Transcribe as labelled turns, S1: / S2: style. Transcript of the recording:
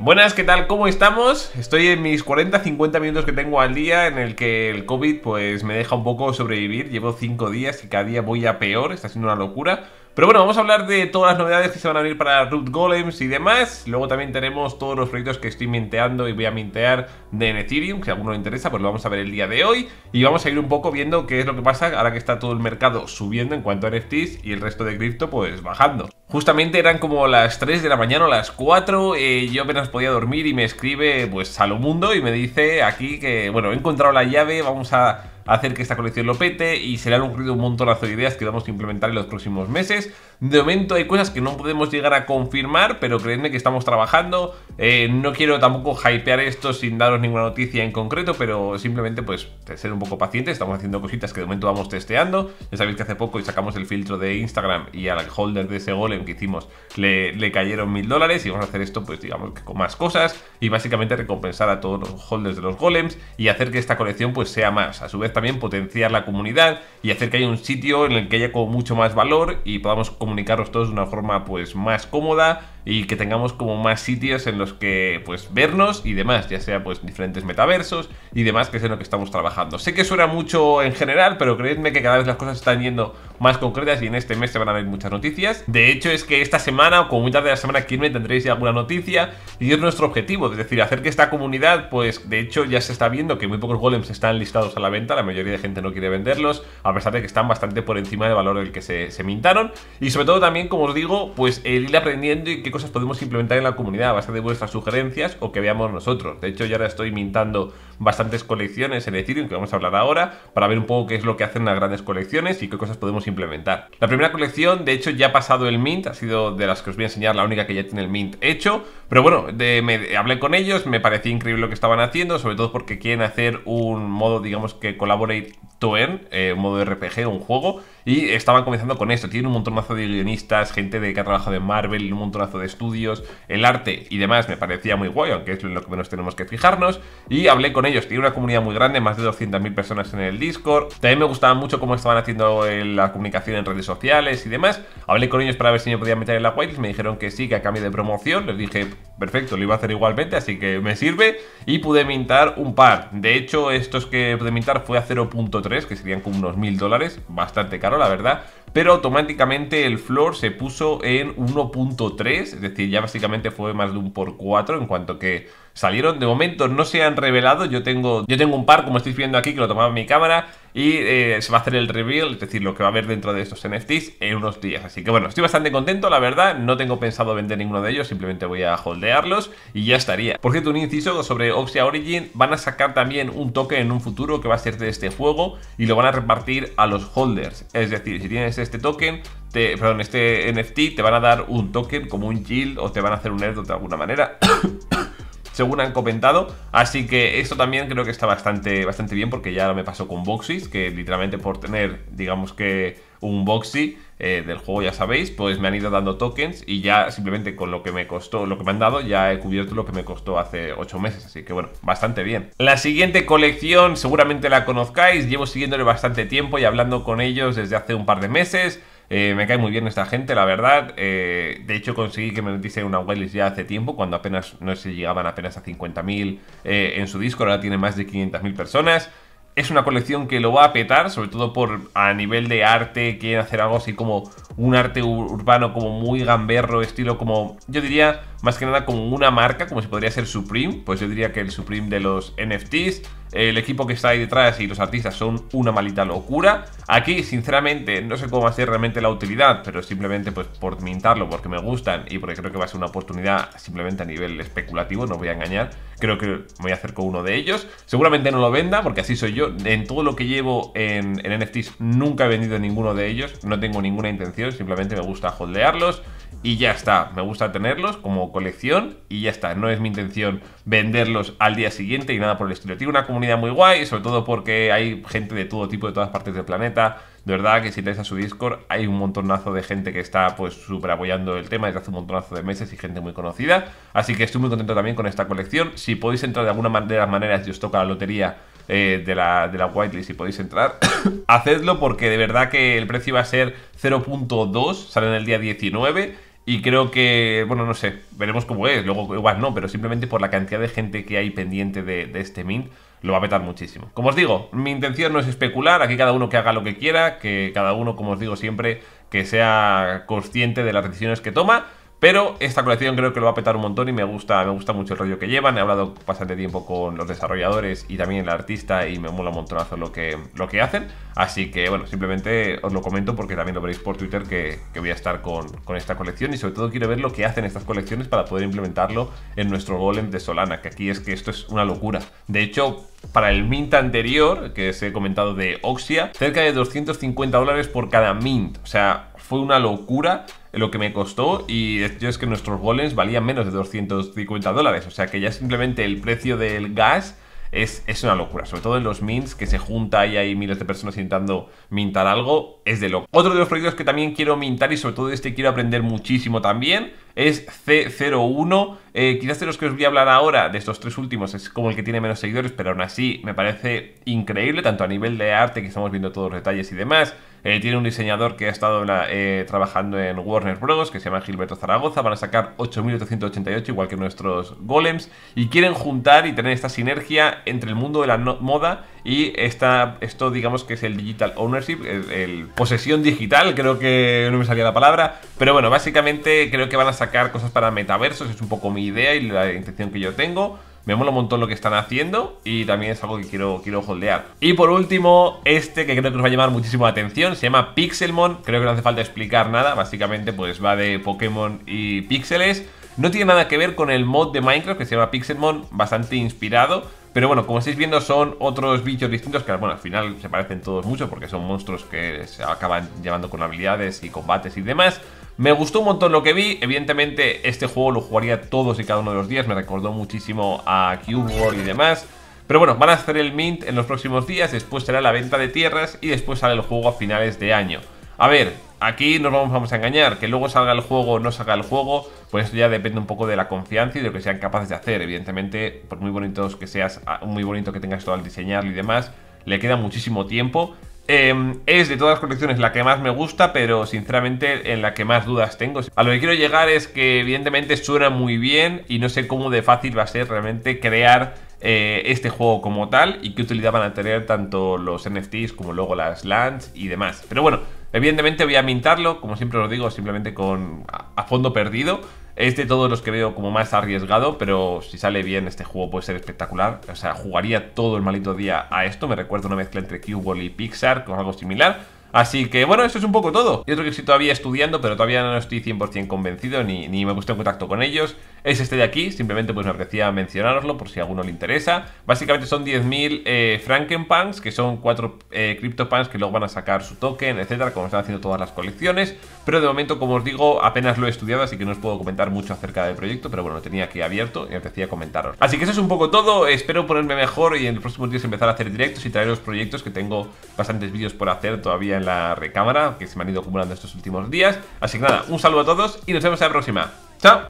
S1: Buenas, ¿qué tal? ¿Cómo estamos? Estoy en mis 40-50 minutos que tengo al día en el que el COVID pues me deja un poco sobrevivir. Llevo 5 días y cada día voy a peor, está siendo una locura. Pero bueno, vamos a hablar de todas las novedades que se van a venir para Root Golems y demás. Luego también tenemos todos los proyectos que estoy minteando y voy a mintear de Ethereum, que si a alguno le interesa, pues lo vamos a ver el día de hoy. Y vamos a ir un poco viendo qué es lo que pasa ahora que está todo el mercado subiendo en cuanto a NFTs y el resto de cripto pues bajando. Justamente eran como las 3 de la mañana o las 4, eh, yo apenas podía dormir y me escribe pues Salomundo y me dice aquí que, bueno, he encontrado la llave, vamos a hacer que esta colección lo pete y se le han ocurrido un montonazo de ideas que vamos a implementar en los próximos meses. De momento hay cosas que no podemos llegar a confirmar, pero creedme que estamos trabajando. Eh, no quiero tampoco hypear esto sin daros ninguna noticia en concreto, pero simplemente pues ser un poco paciente Estamos haciendo cositas que de momento vamos testeando. Ya sabéis que hace poco sacamos el filtro de Instagram y al holder de ese golem que hicimos le, cayeron mil dólares y vamos a hacer esto pues digamos que con más cosas y básicamente recompensar a todos los holders de los golems y hacer que esta colección pues sea más. A su vez también potenciar la comunidad y hacer que haya un sitio en el que haya como mucho más valor y podamos comunicarnos todos de una forma pues más cómoda y que tengamos como más sitios en los que pues vernos y demás, ya sea pues diferentes metaversos y demás, que es en lo que estamos trabajando. Sé que suena mucho en general, pero creedme que cada vez las cosas están yendo más concretas y en este mes se van a ver muchas noticias. De hecho es que esta semana o como muy tarde de la semana que viene tendréis alguna noticia y es nuestro objetivo, es decir, hacer que esta comunidad pues de hecho ya se está viendo que muy pocos golems están listados a la venta, la mayoría de gente no quiere venderlos, a pesar de que están bastante por encima del valor del que se, se mintaron y sobre todo también, como os digo, pues el ir aprendiendo y qué podemos implementar en la comunidad a base de vuestras sugerencias o que veamos nosotros. De hecho, ya ahora estoy mintando bastantes colecciones en Ethereum, que vamos a hablar ahora, para ver un poco qué es lo que hacen las grandes colecciones y qué cosas podemos implementar. La primera colección, de hecho, ya ha pasado el Mint, ha sido de las que os voy a enseñar la única que ya tiene el Mint hecho, pero bueno, de, hablé con ellos, me parecía increíble lo que estaban haciendo, sobre todo porque quieren hacer un modo, digamos que collaborate to earn, eh, un modo RPG, un juego, y estaban comenzando con esto. Tienen un montonazo de guionistas, gente que ha trabajado en Marvel, un montonazo de estudios, el arte y demás, me parecía muy guay, aunque es lo que menos tenemos que fijarnos, y hablé con ellos. Tiene una comunidad muy grande, más de 200.000 personas en el Discord. También me gustaba mucho cómo estaban haciendo eh, la comunicación en redes sociales y demás. Hablé con ellos para ver si me podía meter en la whitelist. Me dijeron que sí, que a cambio de promoción. Les dije, perfecto, lo iba a hacer igualmente, así que me sirve. Y pude mintar un par. De hecho, estos que pude mintar fue a 0.3, que serían como unos 1.000 dólares. Bastante caro, la verdad pero automáticamente el floor se puso en 1.3, es decir, ya básicamente fue más de un por 4 en cuanto que salieron. De momento no se han revelado. Yo tengo, yo tengo un par, como estáis viendo aquí, que lo tomaba mi cámara. Y eh, se va a hacer el reveal, es decir, lo que va a haber dentro de estos NFTs en unos días. Así que bueno, estoy bastante contento, la verdad. No tengo pensado vender ninguno de ellos, simplemente voy a holdearlos y ya estaría. porque tú un inciso sobre Oxia Origin. Van a sacar también un token en un futuro que va a ser de este juego y lo van a repartir a los holders. Es decir, si tienes este token, te, perdón, este NFT, te van a dar un token como un yield o te van a hacer un error de alguna manera. según han comentado. Así que esto también creo que está bastante, bastante bien, porque ya me pasó con Boxys, que literalmente por tener, digamos que un boxy eh, del juego, ya sabéis, pues me han ido dando tokens y ya simplemente con lo que me costó, lo que me han dado, ya he cubierto lo que me costó hace 8 meses. Así que bueno, bastante bien. La siguiente colección seguramente la conozcáis, llevo siguiéndole bastante tiempo y hablando con ellos desde hace un par de meses. Eh, me cae muy bien esta gente, la verdad. Eh, de hecho, conseguí que me metiese una whitelist ya hace tiempo, cuando apenas no se llegaban apenas a 50.000 eh, en su disco ahora tiene más de 500.000 personas. Es una colección que lo va a petar, sobre todo por a nivel de arte, quieren hacer algo así como un arte urbano como muy gamberro, estilo como, yo diría, más que nada como una marca, como si podría ser Supreme, pues yo diría que el Supreme de los NFTs, el equipo que está ahí detrás y los artistas son una malita locura. Aquí, sinceramente, no sé cómo va a ser realmente la utilidad, pero simplemente pues por mintarlo, porque me gustan y porque creo que va a ser una oportunidad simplemente a nivel especulativo, no voy a engañar. Creo que me voy a hacer con uno de ellos. Seguramente no lo venda, porque así soy yo. En todo lo que llevo en, en NFTs nunca he vendido ninguno de ellos, no tengo ninguna intención, simplemente me gusta holdearlos y ya está. Me gusta tenerlos como colección y ya está. No es mi intención venderlos al día siguiente y nada por el estilo. Tiene una comunidad muy guay, sobre todo porque hay gente de todo tipo, de todas partes del planeta. De verdad que si entráis a su Discord hay un montonazo de gente que está pues súper apoyando el tema desde hace un montonazo de meses y gente muy conocida. Así que estoy muy contento también con esta colección. Si podéis entrar de alguna de las maneras os toca la lotería eh, de, la, de la whitelist si podéis entrar, hacedlo porque de verdad que el precio va a ser 0.2, sale en el día 19 y creo que, bueno, no sé, veremos cómo es, luego igual no, pero simplemente por la cantidad de gente que hay pendiente de, este mint, lo va a petar muchísimo. Como os digo, mi intención no es especular, aquí cada uno que haga lo que quiera, que cada uno, como os digo siempre, que sea consciente de las decisiones que toma. Pero esta colección creo que lo va a petar un montón y me gusta, me gusta mucho el rollo que llevan. He hablado bastante tiempo con los desarrolladores y también el artista y me mola un montonazo lo que, lo que hacen. Así que bueno, simplemente os lo comento porque también lo veréis por Twitter que, voy a estar con, con, esta colección y sobre todo quiero ver lo que hacen estas colecciones para poder implementarlo en nuestro golem de Solana, que aquí es que esto es una locura. De hecho, para el mint anterior, que os he comentado de Oxia, cerca de 250 dólares por cada mint. O sea, fue una locura lo que me costó y yo es que nuestros golems valían menos de 250 dólares. O sea que ya simplemente el precio del gas es, una locura. Sobre todo en los mints, que se junta y hay miles de personas intentando mintar algo, es de loco. Otro de los proyectos que también quiero mintar y sobre todo este quiero aprender muchísimo también es C01. Eh, quizás de los que os voy a hablar ahora, de estos tres últimos, es como el que tiene menos seguidores, pero aún así me parece increíble, tanto a nivel de arte, que estamos viendo todos los detalles y demás, eh, tiene un diseñador que ha estado eh, trabajando en Warner Bros., que se llama Gilberto Zaragoza. Van a sacar 8.888, igual que nuestros golems. Y quieren juntar y tener esta sinergia entre el mundo de la moda y esta, esto, digamos, que es el digital ownership, el, posesión digital, creo que no me salía la palabra. Pero bueno, básicamente creo que van a sacar cosas para metaversos, es un poco mi idea y la intención que yo tengo. Me mola un montón lo que están haciendo y también es algo que quiero, quiero holdear. Y por último, este que creo que nos va a llamar muchísimo la atención, se llama Pixelmon. Creo que no hace falta explicar nada, básicamente pues va de Pokémon y píxeles. No tiene nada que ver con el mod de Minecraft que se llama Pixelmon, bastante inspirado. Pero bueno, como estáis viendo son otros bichos distintos que al final se parecen todos mucho porque son monstruos que se acaban llevando con habilidades y combates y demás. Me gustó un montón lo que vi. Evidentemente, este juego lo jugaría todos y cada uno de los días. Me recordó muchísimo a Cube World y demás. Pero bueno, van a hacer el mint en los próximos días. Después será la venta de tierras y después sale el juego a finales de año. A ver, aquí nos vamos, a engañar. Que luego salga el juego o no salga el juego, pues esto ya depende un poco de la confianza y de lo que sean capaces de hacer. Evidentemente, por muy bonitos que seas, muy bonito que tengas todo al diseñarlo y demás, le queda muchísimo tiempo Em, es de todas las colecciones la que más me gusta, pero sinceramente en la que más dudas tengo. A lo que quiero llegar es que evidentemente suena muy bien y no sé cómo de fácil va a ser realmente crear eh, este juego como tal y qué utilidad van a tener tanto los NFTs como luego las LANs y demás. Pero bueno, evidentemente voy a mintarlo, como siempre os digo, simplemente con a fondo perdido. Es de todos los que veo como más arriesgado, pero si sale bien este juego puede ser espectacular. O sea, jugaría todo el malito día a esto. Me recuerdo una mezcla entre wall y Pixar, con algo similar. Así que bueno, eso es un poco todo. Yo creo que estoy todavía estudiando, pero todavía no estoy 100% convencido ni, ni me gustó en contacto con ellos es este de aquí, simplemente pues me apetecía mencionaroslo por si a alguno le interesa. Básicamente son 10.000 eh, Frankenpunks, que son 4 eh, CryptoPunks que luego van a sacar su token, etcétera, como están haciendo todas las colecciones. Pero de momento, como os digo, apenas lo he estudiado, así que no os puedo comentar mucho acerca del proyecto, pero bueno, lo tenía aquí abierto y me apetecía comentaros. Así que eso es un poco todo, espero ponerme mejor y en los próximos días empezar a hacer directos y traer los proyectos que tengo bastantes vídeos por hacer todavía en la recámara, que se me han ido acumulando estos últimos días. Así que nada, un saludo a todos y nos vemos en la próxima. ¡Chao!